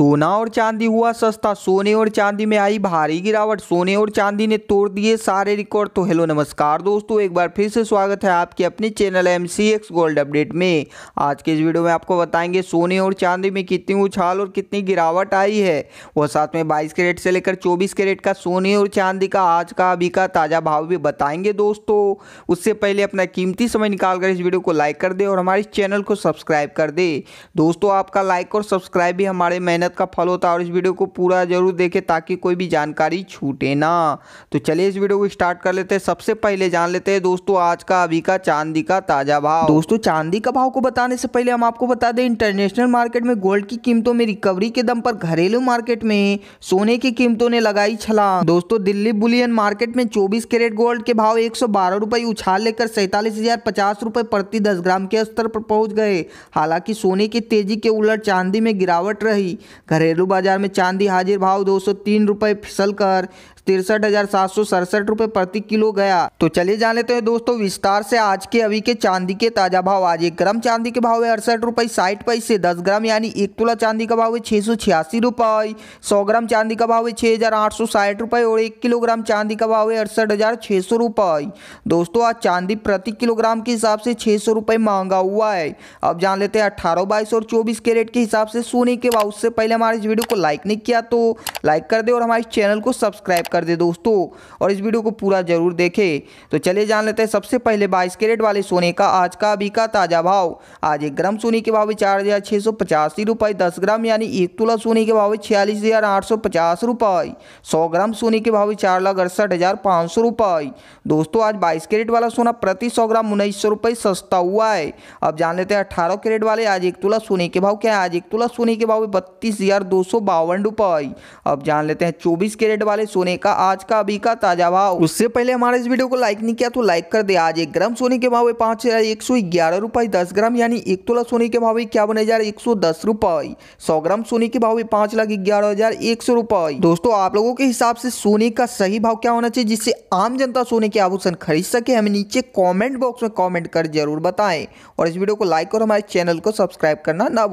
सोना और चांदी हुआ सस्ता सोने और चांदी में आई भारी गिरावट सोने और चांदी ने तोड़ दिए सारे रिकॉर्ड तो हेलो नमस्कार दोस्तों एक बार फिर से स्वागत है आपके अपने channel M C X gold update में आज के इस वीडियो में आपको बताएंगे सोने और चांदी में कितनी उछाल और कितनी गिरावट आई है वह साथ में बाईस कैरेट से लेकर चौबीस कैरेट का सोने और चांदी का आज का अभी का ताज़ा भाव भी बताएंगे दोस्तों उससे पहले अपना कीमती समय निकाल इस वीडियो को लाइक कर दे और हमारे चैनल को सब्सक्राइब कर दे दोस्तों आपका लाइक और सब्सक्राइब भी हमारे मेहनत मेहनत का फल होता है और इस वीडियो को पूरा जरूर देखें ताकि कोई भी जानकारी छूटे ना तो चलिए इस वीडियो को स्टार्ट कर लेते हैं सबसे पहले जान लेते हैं दोस्तों आज का अभी का चांदी का ताज़ा भाव दोस्तों चांदी का भाव को बताने से पहले हम आपको बता दें इंटरनेशनल मार्केट में गोल्ड की कीमतों में रिकवरी के दम पर घरेलू मार्केट में सोने की कीमतों ने लगाई छला दोस्तों दिल्ली बुलियन मार्केट में चौबीस कैरेट गोल्ड के भाव एक सौ उछाल लेकर सैतालीस हजार प्रति दस ग्राम के स्तर पर पहुंच गए हालांकि सोने की तेजी के उलट चांदी में गिरावट रही घरेलू बाजार में चांदी हाजिर भाव दो सौ तीन रुपये फिसल कर तिरसठ रुपए प्रति किलो गया तो चलिए जान लेते हैं दोस्तों विस्तार से आज के अभी के चांदी के ताजा भाव आज एक ग्राम चांदी के भाव है अड़सठ रुपए साठ पैसे दस ग्राम यानी एक तोला चांदी का भाव है छह सौ छियासी रुपए सौ ग्राम चांदी का भाव है छह हजार आठ सौ साठ रुपए और एक किलोग्राम चांदी का भाव है अड़सठ हजार छह सौ रुपए दोस्तों आज चांदी प्रति किलोग्राम के हिसाब से छह सौ रुपए महंगा हुआ है अब जान लेते हैं अठारह बाईस और चौबीस के रेट के हिसाब से सोने के भाव उससे पहले हमारे इस वीडियो को लाइक नहीं किया तो लाइक कर दे और हमारे चैनल को सब्सक्राइब कर कर दे दोस्तों और इस वीडियो को पूरा जरूर देखें तो चले जान लेते हैं सबसे पहले बाईस कैरेट वाले सोने का आज का अभी का ताज़ा भाव आज एक ग्राम सोने के भाव चार हज़ार छः सौ पचासी रुपये दस ग्राम यानी एक तोला सोने के भाव छियालीस हज़ार आठ सौ पचास रुपये सौ ग्राम सोने के भाव चार लाख अड़सठ हज़ार पाँच सौ रुपये दोस्तों आज बाईस कैरेट वाला सोना प्रति सौ ग्राम उन्नीस सौ रुपये सस्ता हुआ है अब जान लेते हैं अठारह कैरेट वाले आज एक तोला सोने के भाव क्या है आज एक तोला सोने के भाव बत्तीस हज़ार दो सौ बावन रुपये अब जान लेते हैं चौबीस कैरेट वाले सोने का का आज का अभी का ताजा भाव उससे पहले हमारे इस वीडियो को लाइक नहीं किया तो लाइक कर दे आज एक ग्राम सोने के भाव है पांच हजार एक सौ ग्यारह रूपए दस ग्राम यानी एक तोला सोने के भाव क्या बने हजार एक सौ दस रुपये सौ ग्राम सोने के भाव पांच लाख ग्यारह हजार एक सौ रुपए दोस्तों आप लोगों के हिसाब से सोने का सही भाव क्या होना चाहिए जिससे आम जनता सोने के आभूषण खरीद सके हमें नीचे कॉमेंट बॉक्स में कॉमेंट कर जरूर बताए और इस वीडियो को लाइक और हमारे चैनल को सब्सक्राइब करना ना